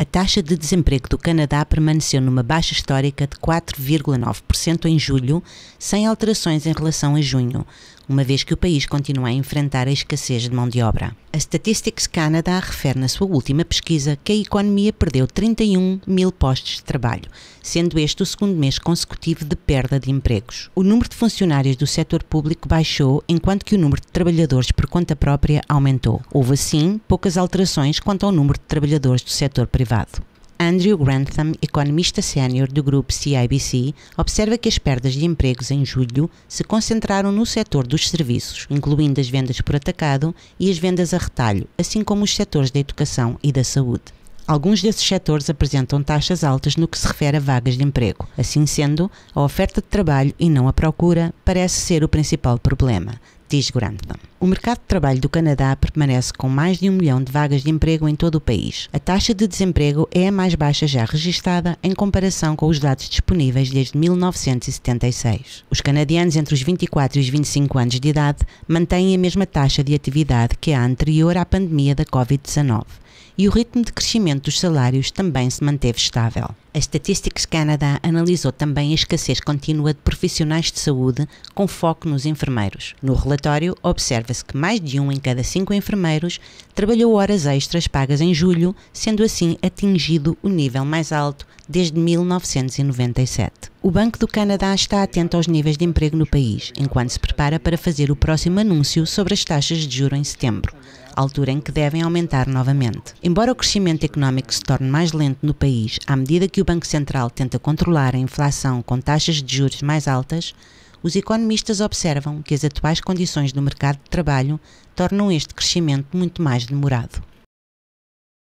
a taxa de desemprego do Canadá permaneceu numa baixa histórica de 4,9% em julho, sem alterações em relação a junho, uma vez que o país continua a enfrentar a escassez de mão de obra. A Statistics Canada refere na sua última pesquisa que a economia perdeu 31 mil postos de trabalho, sendo este o segundo mês consecutivo de perda de empregos. O número de funcionários do setor público baixou, enquanto que o número de trabalhadores por conta própria aumentou. Houve, assim, poucas alterações quanto ao número de trabalhadores do setor privado. Andrew Grantham, economista sénior do grupo CIBC, observa que as perdas de empregos em julho se concentraram no setor dos serviços, incluindo as vendas por atacado e as vendas a retalho, assim como os setores da educação e da saúde. Alguns desses setores apresentam taxas altas no que se refere a vagas de emprego. Assim sendo, a oferta de trabalho e não a procura parece ser o principal problema diz Grantham. O mercado de trabalho do Canadá permanece com mais de um milhão de vagas de emprego em todo o país. A taxa de desemprego é a mais baixa já registada em comparação com os dados disponíveis desde 1976. Os canadianos entre os 24 e os 25 anos de idade mantêm a mesma taxa de atividade que a anterior à pandemia da Covid-19 e o ritmo de crescimento dos salários também se manteve estável. A Statistics Canada analisou também a escassez contínua de profissionais de saúde, com foco nos enfermeiros. No relatório, observa-se que mais de um em cada cinco enfermeiros trabalhou horas extras pagas em julho, sendo assim atingido o nível mais alto desde 1997. O Banco do Canadá está atento aos níveis de emprego no país, enquanto se prepara para fazer o próximo anúncio sobre as taxas de juro em setembro, altura em que devem aumentar novamente. Embora o crescimento económico se torne mais lento no país à medida que o Banco Central tenta controlar a inflação com taxas de juros mais altas, os economistas observam que as atuais condições do mercado de trabalho tornam este crescimento muito mais demorado.